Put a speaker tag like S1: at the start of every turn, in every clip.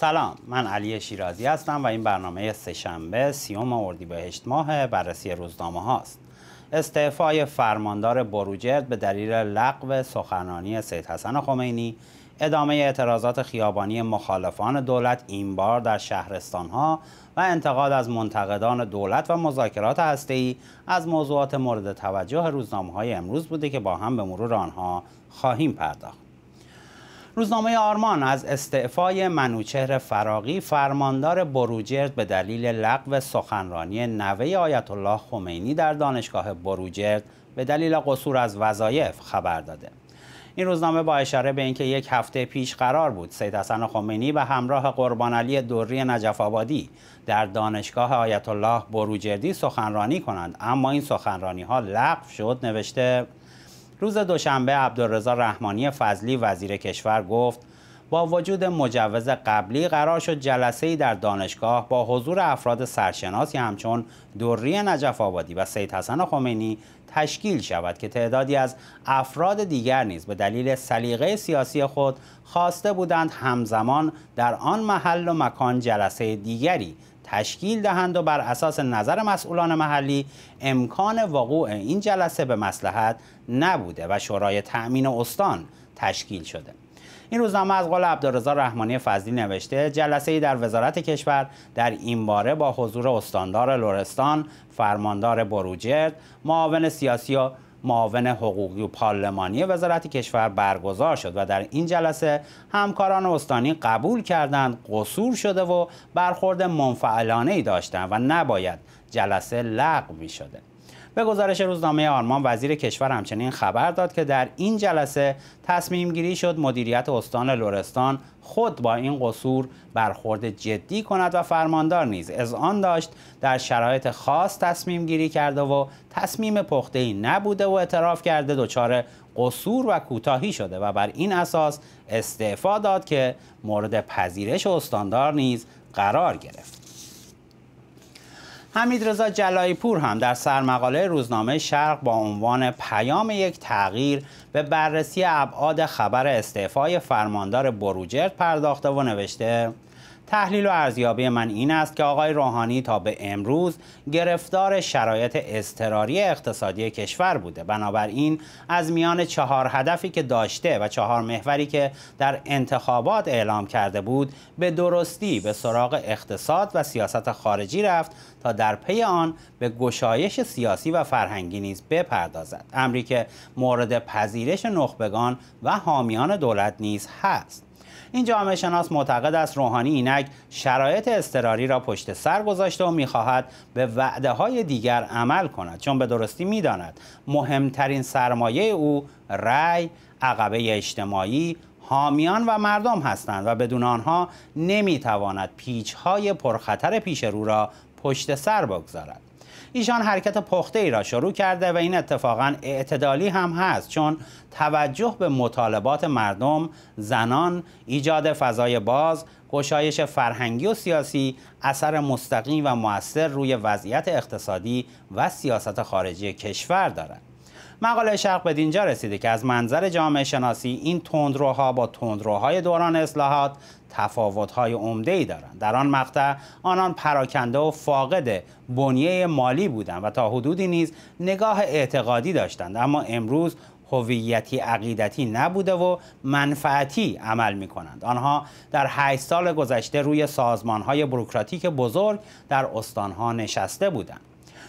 S1: سلام من علی شیرازی هستم و این برنامه سهشنبه سیوم اردیبهشت ماه بررسی روزنامه هاست استعفای فرماندار بروجرد به دلیل لغو سخنرانی سید حسن خمینی ادامه اعتراضات خیابانی مخالفان دولت این بار در شهرستان ها و انتقاد از منتقدان دولت و مذاکرات ای از موضوعات مورد توجه روزنامه های امروز بوده که با هم به مرور آنها خواهیم پرداخت. روزنامه آرمان از استعفای منوچهر فراقی فرماندار بروجرد به دلیل لغو سخنرانی نوه آیت الله خمینی در دانشگاه بروجرد به دلیل قصور از وظایف خبر داده این روزنامه با اشاره به اینکه یک هفته پیش قرار بود سید حسن خمینی به همراه قربان علی دوری نجف آبادی در دانشگاه آیت الله بروجردی سخنرانی کنند اما این سخنرانی ها لغو شد نوشته روز دوشنبه عبدالرضا رحمانی فضلی وزیر کشور گفت با وجود مجوز قبلی قرار شد جلسه ای در دانشگاه با حضور افراد سرشناسی همچون دوری نجف آبادی و سید حسن خمینی تشکیل شود که تعدادی از افراد دیگر نیز به دلیل سلیقه سیاسی خود خواسته بودند همزمان در آن محل و مکان جلسه دیگری تشکیل دهند و بر اساس نظر مسئولان محلی امکان وقوع این جلسه به مسلحت نبوده و شورای تأمین استان تشکیل شده این روزنامه از قول عبدالرضا رحمانی فضلی نوشته جلسه ای در وزارت کشور در این باره با حضور استاندار لورستان، فرماندار بروجرد، معاون سیاسی و معاون حقوقی و پارلمانی وزارت کشور برگزار شد و در این جلسه همکاران استانی قبول کردند قصور شده و برخورد منفعلانه ای داشتند و نباید جلسه لغو می شده به گزارش روزنامه آرمان وزیر کشور همچنین خبر داد که در این جلسه تصمیم گیری شد مدیریت استان لرستان خود با این قصور برخورد جدی کند و فرماندار نیز از آن داشت در شرایط خاص تصمیم گیری کرده و تصمیم پخته ای نبوده و اعتراف کرده دچار قصور و کوتاهی شده و بر این اساس استعفا داد که مورد پذیرش استاندار نیز قرار گرفت حمید رضا جلایی پور هم در سرمقاله روزنامه شرق با عنوان پیام یک تغییر به بررسی ابعاد خبر استعفای فرماندار بروجرد پرداخته و نوشته تحلیل و ارزیابی من این است که آقای روحانی تا به امروز گرفتار شرایط اضطراری اقتصادی کشور بوده بنابراین از میان چهار هدفی که داشته و چهار محوری که در انتخابات اعلام کرده بود به درستی به سراغ اقتصاد و سیاست خارجی رفت تا در پی آن به گشایش سیاسی و فرهنگی نیز بپردازد امری مورد پذیر پذیرش نخبگان و حامیان دولت نیز هست این جامعه شناس معتقد است روحانی اینک شرایط اضطراری را پشت سر گذاشته و میخواهد به وعده های دیگر عمل کند چون به درستی میداند مهمترین سرمایه او رأی عقبه اجتماعی حامیان و مردم هستند و بدون آنها نمیتواند پیچهای پرخطر پیش رو را پشت سر بگذارد ایشان حرکت پخته ای را شروع کرده و این اتفاقا اعتدالی هم هست چون توجه به مطالبات مردم، زنان، ایجاد فضای باز، گشایش فرهنگی و سیاسی اثر مستقیم و موثر روی وضعیت اقتصادی و سیاست خارجی کشور دارد. مقاله شرق به دینجا رسیده که از منظر جامعه شناسی این تندروها با تندروهای دوران اصلاحات تفاوت‌های عمده‌ای دارند در آن مقطع آنان پراکنده و فاقد بنیه مالی بودند و تا حدودی نیز نگاه اعتقادی داشتند اما امروز هویتی عقیدتی نبوده و منفعتی عمل می کنند. آنها در هشت سال گذشته روی سازمان های بروکراتیک بزرگ در استانها نشسته بودند.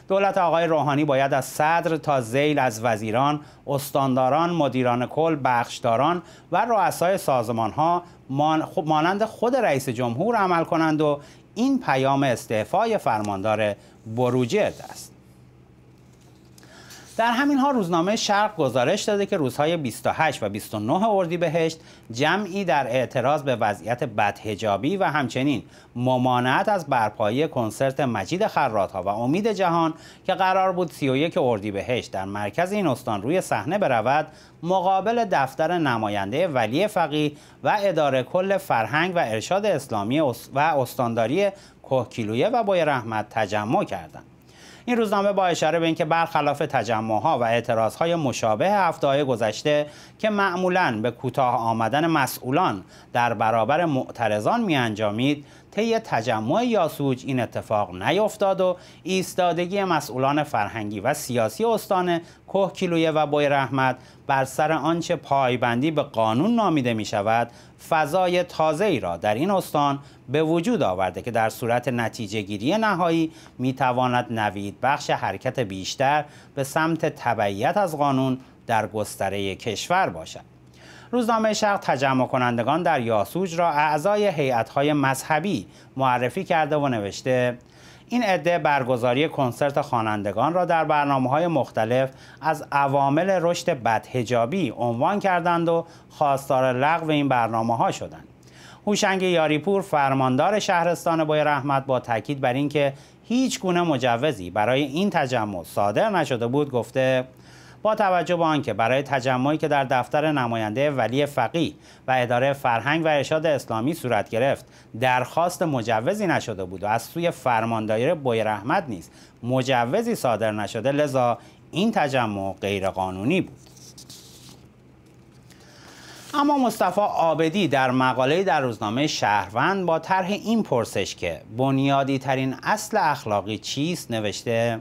S1: دولت آقای روحانی باید از صدر تا زیل از وزیران، استانداران، مدیران کل، بخشداران و رؤسای سازمان ها مانند خود رئیس جمهور عمل کنند و این پیام استعفای فرماندار بروجرد است. در همین ها روزنامه شرق گزارش داده که روزهای 28 و 29 اردیبهشت جمعی در اعتراض به وضعیت بدهجابی و همچنین ممانعت از برپایی کنسرت مجید خراتها و امید جهان که قرار بود 31 اردیبهشت در مرکز این استان روی صحنه برود مقابل دفتر نماینده ولی فقی و اداره کل فرهنگ و ارشاد اسلامی و استانداری کوهکیلویه و بای رحمت تجمع کردند. این روزنامه با اشاره به اینکه برخلاف تجمعها و اعتراضهای مشابه هفته گذشته که معمولا به کوتاه آمدن مسئولان در برابر معترضان میانجامید طی تجمع یاسوج این اتفاق نیفتاد و ایستادگی مسئولان فرهنگی و سیاسی استان کوهکیلویه و بوی رحمت بر سر آنچه پایبندی به قانون نامیده می شود فضای تازه ای را در این استان به وجود آورده که در صورت نتیجه گیری نهایی می تواند نوید بخش حرکت بیشتر به سمت تبعیت از قانون در گستره کشور باشد. روزنامه شرق تجمع کنندگان در یاسوج را اعضای هیئت‌های مذهبی معرفی کرده و نوشته این عده برگزاری کنسرت خوانندگان را در برنامه های مختلف از عوامل رشد بدهجابی عنوان کردند و خواستار لغو این برنامه ها شدند. هوشنگ یاریپور فرماندار شهرستان بای رحمت با تاکید بر اینکه هیچ گونه مجوزی برای این تجمع صادر نشده بود گفته با توجه به آنکه برای تجمعی که در دفتر نماینده ولی فقی و اداره فرهنگ و ارشاد اسلامی صورت گرفت درخواست مجوزی نشده بود و از سوی فرماندهی بوی رحمت نیست مجوزی صادر نشده لذا این تجمع غیرقانونی بود اما مصطفی آبدی در مقاله در روزنامه شهروند با طرح این پرسش که بنیادی ترین اصل اخلاقی چیست نوشته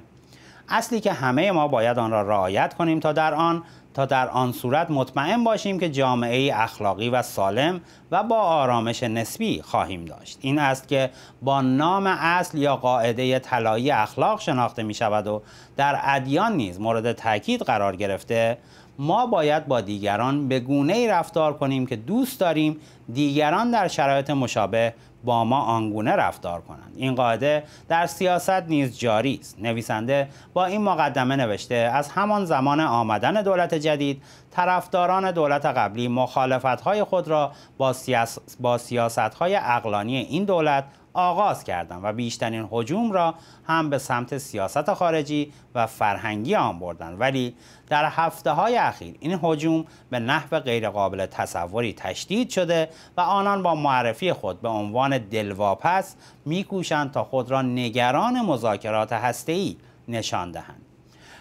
S1: اصلی که همه ما باید آن را رعایت کنیم تا در آن تا در آن صورت مطمئن باشیم که جامعه اخلاقی و سالم و با آرامش نسبی خواهیم داشت این است که با نام اصل یا قاعده طلایی اخلاق شناخته می شود و در ادیان نیز مورد تاکید قرار گرفته ما باید با دیگران به گونه ای رفتار کنیم که دوست داریم دیگران در شرایط مشابه با ما آنگونه رفتار کنند این قاعده در سیاست نیز جاری است نویسنده با این مقدمه نوشته از همان زمان آمدن دولت جدید طرفداران دولت قبلی مخالفت‌های خود را با, سیاس... با سیاست‌های اقلانی این دولت آغاز کردند و بیشترین حجوم را هم به سمت سیاست خارجی و فرهنگی آن بردند ولی در هفته های اخیر این حجوم به نحو غیرقابل تصوری تشدید شده و آنان با معرفی خود به عنوان دلواپس میکوشند تا خود را نگران مذاکرات هسته‌ای نشان دهند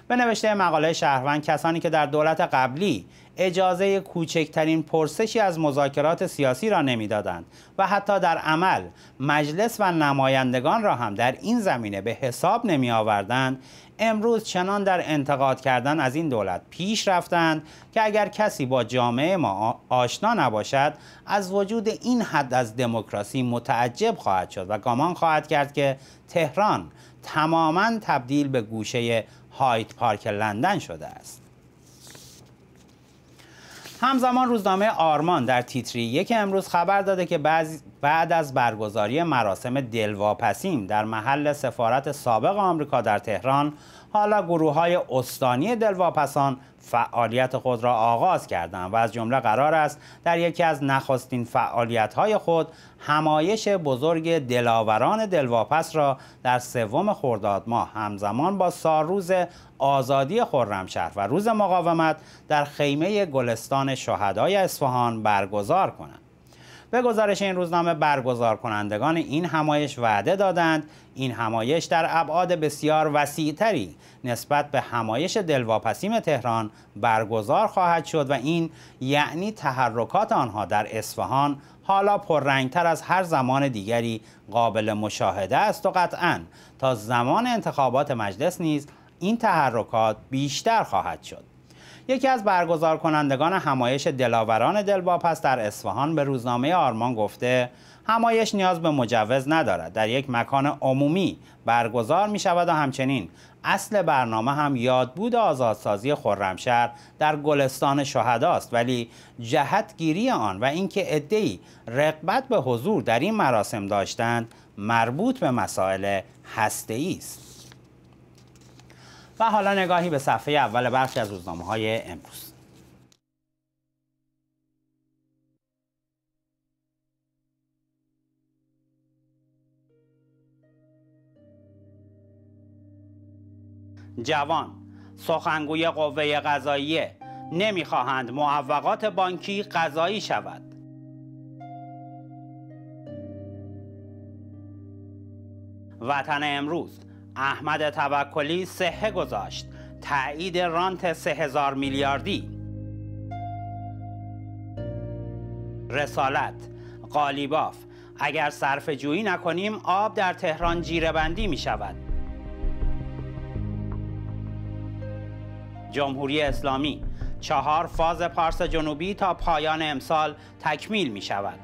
S1: به نوشته مقاله شهروند کسانی که در دولت قبلی اجازه کوچکترین پرسشی از مذاکرات سیاسی را نمیدادند و حتی در عمل مجلس و نمایندگان را هم در این زمینه به حساب نمی آوردند امروز چنان در انتقاد کردن از این دولت پیش رفتند که اگر کسی با جامعه ما آشنا نباشد از وجود این حد از دموکراسی متعجب خواهد شد و گمان خواهد کرد که تهران تماما تبدیل به گوشه هایت پارک لندن شده است همزمان روزنامه آرمان در تیتری یک امروز خبر داده که بعضی بعد از برگزاری مراسم دلواپسین در محل سفارت سابق آمریکا در تهران حالا گروه های استانی دلواپسان فعالیت خود را آغاز کردند و از جمله قرار است در یکی از نخستین فعالیت های خود همایش بزرگ دلاوران دلواپس را در سوم خرداد ماه همزمان با سالروز آزادی خرمشهر و روز مقاومت در خیمه گلستان شهدای اصفهان برگزار کنند به گزارش این روزنامه برگزار کنندگان این همایش وعده دادند این همایش در ابعاد بسیار وسیعتری نسبت به همایش دلواپسیم تهران برگزار خواهد شد و این یعنی تحرکات آنها در اصفهان حالا پررنگتر از هر زمان دیگری قابل مشاهده است و قطعا تا زمان انتخابات مجلس نیز این تحرکات بیشتر خواهد شد یکی از برگزار کنندگان همایش دلاوران دلواپس در اصفهان به روزنامه آرمان گفته همایش نیاز به مجوز ندارد در یک مکان عمومی برگزار می شود و همچنین اصل برنامه هم یاد بود آزادسازی خرمشهر در گلستان شهداست ولی گیری آن و اینکه عدهای رقبت به حضور در این مراسم داشتند مربوط به مسائل هسته است و حالا نگاهی به صفحه اول برخی از روزنامه های امروز جوان سخنگوی قوه قضاییه نمیخواهند معوقات بانکی قضایی شود وطن امروز احمد توکلی صحه گذاشت تایید رانت سه هزار میلیاردی رسالت قالیباف اگر صرف جویی نکنیم آب در تهران جیره بندی می شود جمهوری اسلامی چهار فاز پارس جنوبی تا پایان امسال تکمیل می شود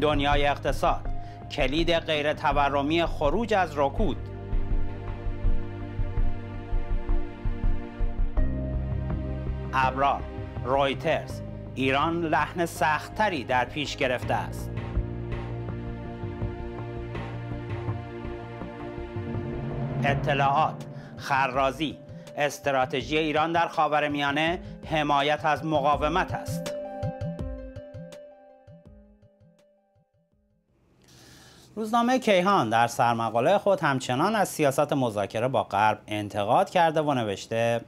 S1: دنیای اقتصاد کلید غیر تورمی خروج از رکود ابرار رویترز ایران لحن سختتری در پیش گرفته است اطلاعات خرازی استراتژی ایران در خاورمیانه حمایت از مقاومت است روزنامه کیهان در سرمقاله خود همچنان از سیاست مذاکره با غرب انتقاد کرده و نوشته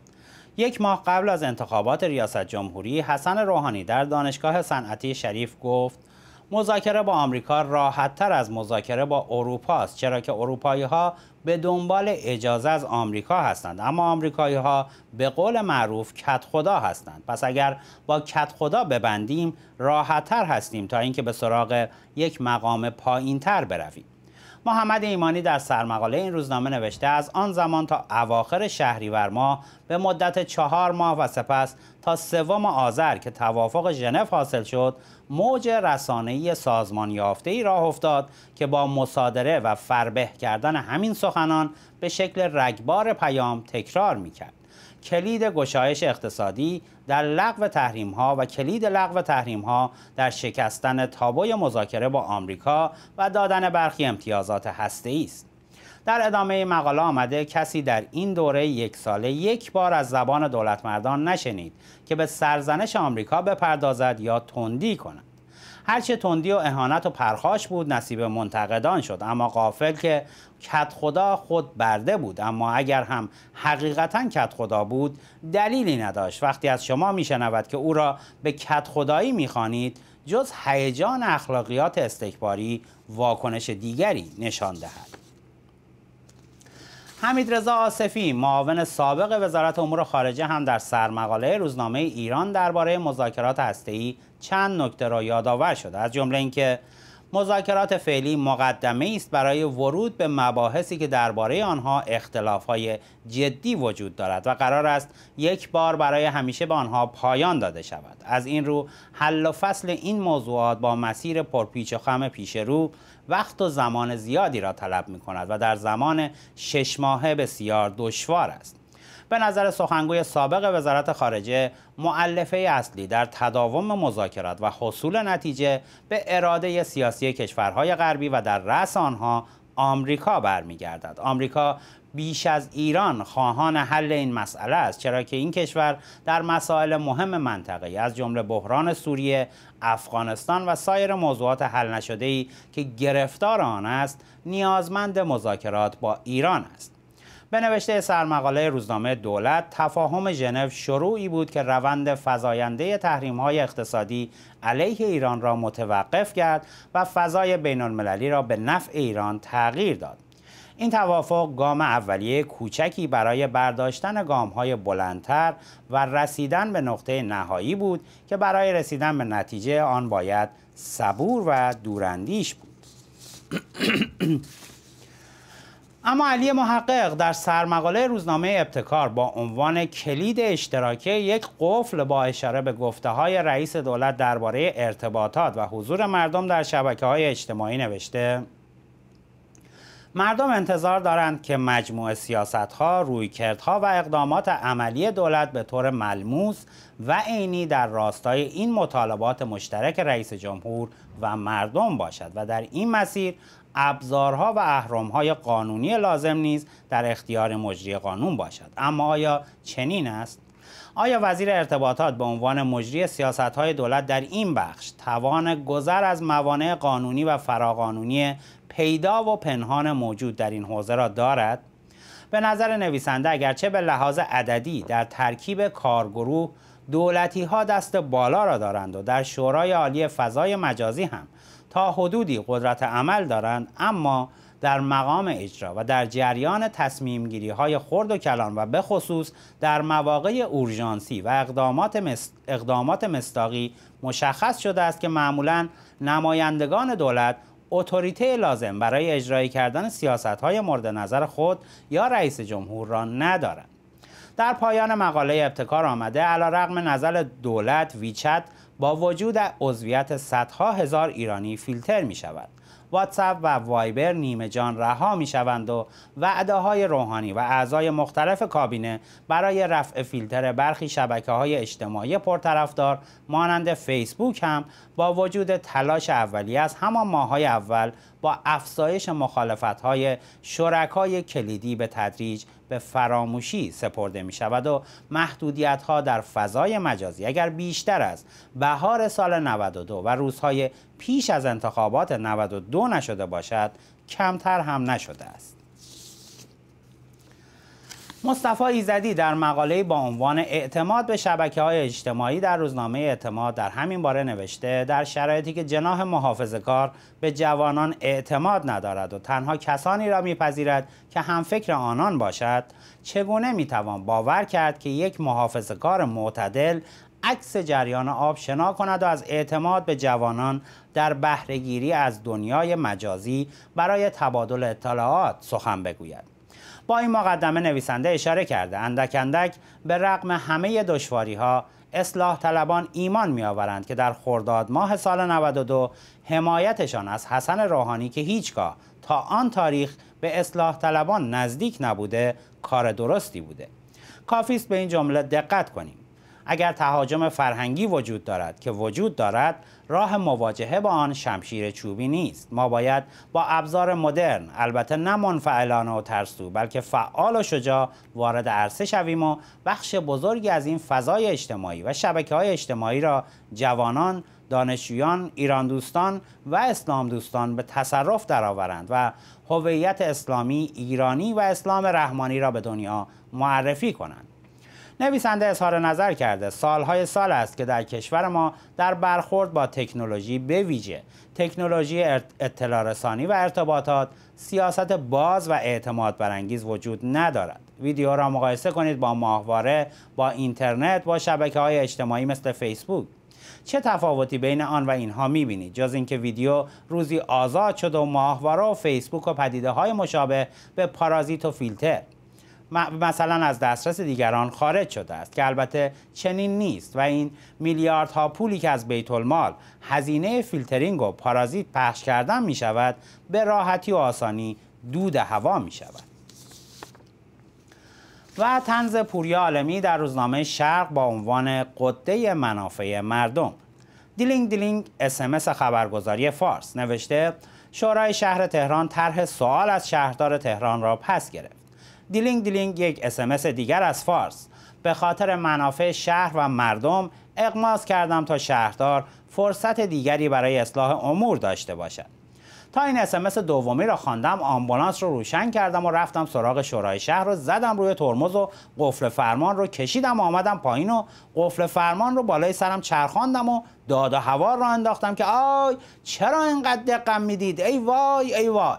S1: یک ماه قبل از انتخابات ریاست جمهوری حسن روحانی در دانشگاه صنعتی شریف گفت مذاکره با آمریکا راحتتر از مذاکره با اروپا است چرا که اروپایی ها به دنبال اجازه از آمریکا هستند اما آمریکایی ها به قول معروف کت خدا هستند پس اگر با کت خدا ببندیم راحتتر هستیم تا اینکه به سراغ یک مقام پایین تر برویم محمد ایمانی در سرمقاله این روزنامه نوشته از آن زمان تا اواخر شهریور ماه به مدت چهار ماه و سپس تا سوم آذر که توافق ژنو حاصل شد موج رسانه‌ای سازمان یافته راه افتاد که با مصادره و فربه کردن همین سخنان به شکل رگبار پیام تکرار میکرد کلید گشایش اقتصادی در لغو تحریم ها و کلید لغو تحریم ها در شکستن تابوی مذاکره با آمریکا و دادن برخی امتیازات هسته است. در ادامه مقاله آمده کسی در این دوره یک ساله یک بار از زبان دولت مردان نشنید که به سرزنش آمریکا بپردازد یا تندی کند. هرچه تندی و اهانت و پرخاش بود نصیب منتقدان شد اما قافل که کت خدا خود برده بود اما اگر هم حقیقتا کت خدا بود دلیلی نداشت وقتی از شما میشنود که او را به کت خدایی میخوانید جز هیجان اخلاقیات استکباری واکنش دیگری نشان دهد حمید رضا آصفی معاون سابق وزارت امور خارجه هم در سرمقاله روزنامه ایران درباره مذاکرات هسته‌ای چند نکته را یادآور شده از جمله اینکه مذاکرات فعلی مقدمه است برای ورود به مباحثی که درباره آنها اختلافهای جدی وجود دارد و قرار است یک بار برای همیشه به آنها پایان داده شود از این رو حل و فصل این موضوعات با مسیر پرپیچ و خم پیش رو وقت و زمان زیادی را طلب می کند و در زمان شش ماهه بسیار دشوار است به نظر سخنگوی سابق وزارت خارجه معلفه اصلی در تداوم مذاکرات و حصول نتیجه به اراده سیاسی کشورهای غربی و در رأس آنها آمریکا برمیگردد آمریکا بیش از ایران خواهان حل این مسئله است چرا که این کشور در مسائل مهم منطقه از جمله بحران سوریه، افغانستان و سایر موضوعات حل نشده ای که گرفتار آن است نیازمند مذاکرات با ایران است به نوشته سرمقاله روزنامه دولت تفاهم ژنو شروعی بود که روند فزاینده تحریم های اقتصادی علیه ایران را متوقف کرد و فضای بین المللی را به نفع ایران تغییر داد. این توافق گام اولیه کوچکی برای برداشتن گام های بلندتر و رسیدن به نقطه نهایی بود که برای رسیدن به نتیجه آن باید صبور و دوراندیش بود. اما علی محقق در سرمقاله روزنامه ابتکار با عنوان کلید اشتراکی یک قفل با اشاره به گفته های رئیس دولت درباره ارتباطات و حضور مردم در شبکه های اجتماعی نوشته مردم انتظار دارند که مجموع سیاست ها، رویکردها و اقدامات عملی دولت به طور ملموس و عینی در راستای این مطالبات مشترک رئیس جمهور و مردم باشد و در این مسیر ابزارها و اهرامهای قانونی لازم نیز در اختیار مجری قانون باشد اما آیا چنین است آیا وزیر ارتباطات به عنوان مجری سیاست های دولت در این بخش توان گذر از موانع قانونی و فراقانونی پیدا و پنهان موجود در این حوزه را دارد؟ به نظر نویسنده اگرچه به لحاظ عددی در ترکیب کارگروه دولتی ها دست بالا را دارند و در شورای عالی فضای مجازی هم تا حدودی قدرت عمل دارند اما در مقام اجرا و در جریان تصمیم گیری های خرد و کلان و به خصوص در مواقع اورژانسی و اقدامات, مست... اقدامات مستاقی مشخص شده است که معمولا نمایندگان دولت اتوریته لازم برای اجرایی کردن سیاست های مورد نظر خود یا رئیس جمهور را ندارند. در پایان مقاله ابتکار آمده علا رقم نظر دولت ویچت با وجود عضویت صدها هزار ایرانی فیلتر می شود. واتساپ و وایبر نیمه جان رها می شوند و وعده های روحانی و اعضای مختلف کابینه برای رفع فیلتر برخی شبکه های اجتماعی پرطرفدار مانند فیسبوک هم با وجود تلاش اولیه از همان های اول با افزایش مخالفت های شرکای کلیدی به تدریج به فراموشی سپرده می شود و محدودیت ها در فضای مجازی اگر بیشتر از بهار سال 92 و روزهای پیش از انتخابات 92 نشده باشد کمتر هم نشده است. مصطفی ایزدی در مقاله با عنوان اعتماد به شبکه های اجتماعی در روزنامه اعتماد در همین باره نوشته در شرایطی که جناح محافظ کار به جوانان اعتماد ندارد و تنها کسانی را میپذیرد که هم فکر آنان باشد چگونه میتوان باور کرد که یک محافظ کار معتدل عکس جریان آب شنا کند و از اعتماد به جوانان در بهرهگیری از دنیای مجازی برای تبادل اطلاعات سخن بگوید با این مقدمه نویسنده اشاره کرده اندک اندک به رغم همه دشواری ها اصلاح طلبان ایمان می آورند که در خرداد ماه سال 92 حمایتشان از حسن روحانی که هیچگاه تا آن تاریخ به اصلاح طلبان نزدیک نبوده کار درستی بوده کافیست به این جمله دقت کنیم اگر تهاجم فرهنگی وجود دارد که وجود دارد راه مواجهه با آن شمشیر چوبی نیست ما باید با ابزار مدرن البته نه منفعلانه و ترسو بلکه فعال و شجاع وارد عرصه شویم و بخش بزرگی از این فضای اجتماعی و شبکه های اجتماعی را جوانان دانشجویان، ایران دوستان و اسلام دوستان به تصرف درآورند و هویت اسلامی، ایرانی و اسلام رحمانی را به دنیا معرفی کنند. نویسنده اظهار نظر کرده سالهای سال است که در کشور ما در برخورد با تکنولوژی به ویژه تکنولوژی اطلاع رسانی و ارتباطات سیاست باز و اعتماد برانگیز وجود ندارد ویدیو را مقایسه کنید با ماهواره با اینترنت با شبکه های اجتماعی مثل فیسبوک چه تفاوتی بین آن و اینها میبینید جز اینکه ویدیو روزی آزاد شد و ماهواره و فیسبوک و پدیده های مشابه به پارازیت و فیلتر مثلا از دسترس دیگران خارج شده است که البته چنین نیست و این میلیاردها پولی که از بیت المال هزینه فیلترینگ و پارازیت پخش کردن می شود به راحتی و آسانی دود هوا می شود و تنز پوریه عالمی در روزنامه شرق با عنوان قده منافع مردم دیلینگ دیلینگ اسمس خبرگزاری فارس نوشته شورای شهر تهران طرح سوال از شهردار تهران را پس گرفت دیلینگ دیلینگ یک اسمس دیگر از فارس به خاطر منافع شهر و مردم اقماز کردم تا شهردار فرصت دیگری برای اصلاح امور داشته باشد تا این اسمس دومی را خواندم آمبولانس رو روشن کردم و رفتم سراغ شورای شهر رو زدم روی ترمز و قفل فرمان رو کشیدم و آمدم پایین و قفل فرمان رو بالای سرم چرخاندم و داد و هوار را انداختم که آی چرا اینقدر دقم میدید ای وای ای وای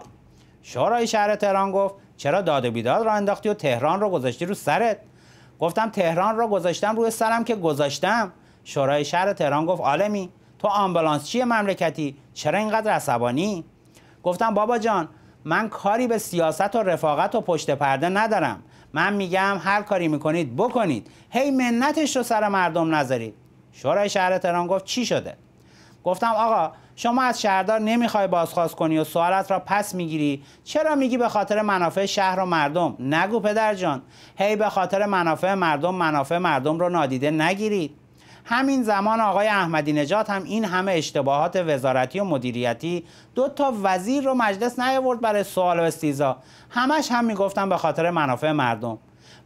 S1: شورای شهر تهران گفت چرا داد و بیداد را انداختی و تهران را گذاشتی رو سرت گفتم تهران را گذاشتم روی سرم که گذاشتم شورای شهر تهران گفت عالمی تو آمبولانس چیه مملکتی چرا اینقدر عصبانی گفتم بابا جان من کاری به سیاست و رفاقت و پشت پرده ندارم من میگم هر کاری میکنید بکنید هی منتش رو سر مردم نذارید شورای شهر تهران گفت چی شده گفتم آقا شما از شهردار نمیخوای بازخواست کنی و سوالت را پس میگیری چرا میگی به خاطر منافع شهر و مردم نگو پدر جان هی به خاطر منافع مردم منافع مردم رو نادیده نگیرید همین زمان آقای احمدی نجات هم این همه اشتباهات وزارتی و مدیریتی دو تا وزیر رو مجلس نیاورد برای سوال و استیزا همش هم میگفتن به خاطر منافع مردم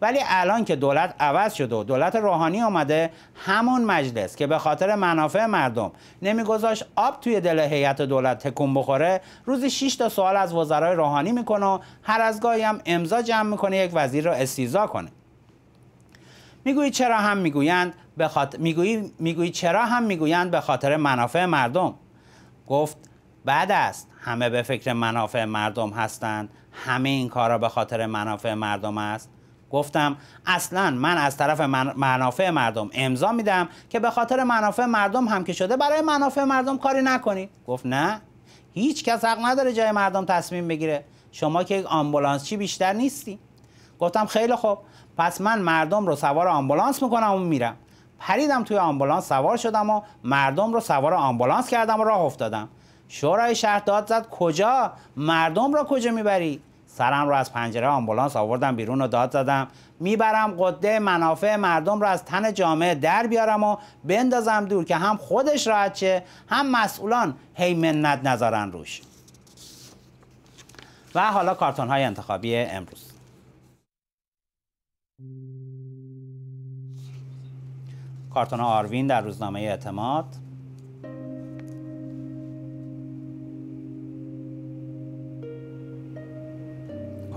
S1: ولی الان که دولت عوض شده و دولت روحانی آمده همون مجلس که به خاطر منافع مردم نمیگذاشت آب توی دل هیئت دولت تکون بخوره روزی 6 تا سوال از وزرای روحانی میکنه و هر از گاهی هم امضا جمع میکنه یک وزیر را استیزا کنه میگویی چرا هم میگویند به خاطر میگویی چرا هم میگویند به خاطر منافع مردم گفت بعد است همه به فکر منافع مردم هستند همه این کارا به خاطر منافع مردم است گفتم اصلا من از طرف منافع مردم امضا میدم که به خاطر منافع مردم هم که شده برای منافع مردم کاری نکنید گفت نه هیچ کس حق نداره جای مردم تصمیم بگیره شما که یک آمبولانس چی بیشتر نیستی گفتم خیلی خوب پس من مردم رو سوار آمبولانس میکنم و میرم پریدم توی آمبولانس سوار شدم و مردم رو سوار آمبولانس کردم و راه افتادم شورای شهر داد زد کجا مردم را کجا میبری سرم رو از پنجره آمبولانس آوردم بیرون و داد زدم میبرم قده منافع مردم رو از تن جامعه در بیارم و بندازم دور که هم خودش راحت چه هم مسئولان هی منت نذارن روش و حالا کارتون های انتخابی امروز کارتون آروین در روزنامه اعتماد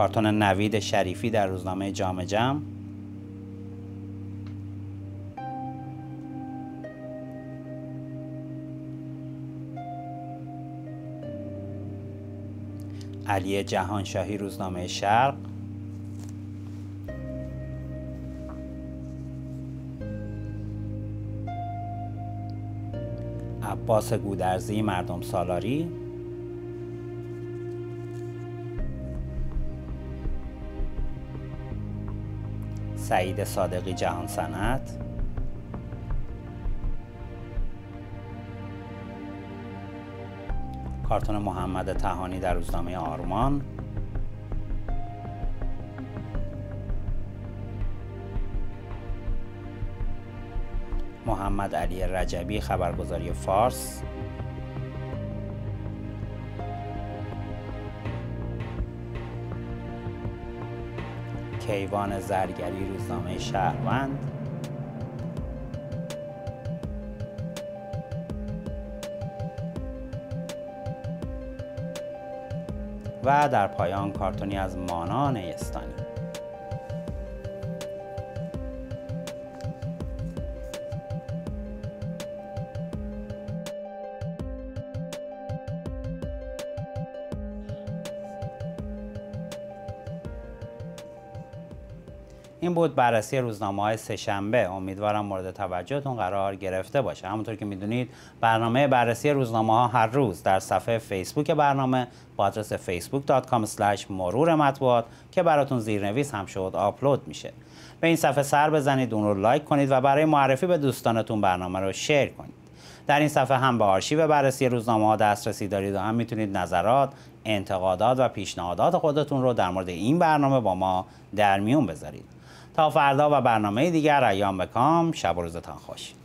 S1: کارتون نوید شریفی در روزنامه جام جم علی جهانشاهی روزنامه شرق عباس گودرزی مردم سالاری سعید صادقی جهان صنعت کارتون محمد تهانی در روزنامه آرمان محمد علی رجبی خبرگزاری فارس حیوان زرگری روزنامه شهروند و در پایان کارتونی از مانان استانی این بود بررسی روزنامه های سهشنبه امیدوارم مورد توجهتون قرار گرفته باشه همونطور که میدونید برنامه بررسی روزنامه ها هر روز در صفحه فیسبوک برنامه با آدرس facebook.com مرور مطبوعات که براتون زیرنویس هم شد آپلود میشه به این صفحه سر بزنید اون رو لایک کنید و برای معرفی به دوستانتون برنامه رو شیر کنید در این صفحه هم به آرشیو بررسی روزنامه دسترسی دارید و هم میتونید نظرات، انتقادات و پیشنهادات خودتون رو در مورد این برنامه با ما در میون بذارید. تا فردا و برنامه دیگر ایام بکام شب و روزتان خوش